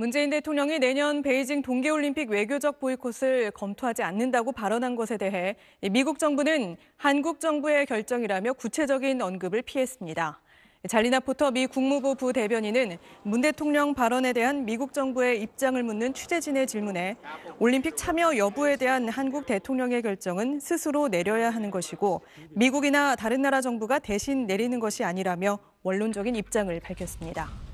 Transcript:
문재인 대통령이 내년 베이징 동계올림픽 외교적 보이콧을 검토하지 않는다고 발언한 것에 대해 미국 정부는 한국 정부의 결정이라며 구체적인 언급을 피했습니다. 잘리나 포터 미 국무부 부대변인은 문 대통령 발언에 대한 미국 정부의 입장을 묻는 취재진의 질문에 올림픽 참여 여부에 대한 한국 대통령의 결정은 스스로 내려야 하는 것이고 미국이나 다른 나라 정부가 대신 내리는 것이 아니라며 원론적인 입장을 밝혔습니다.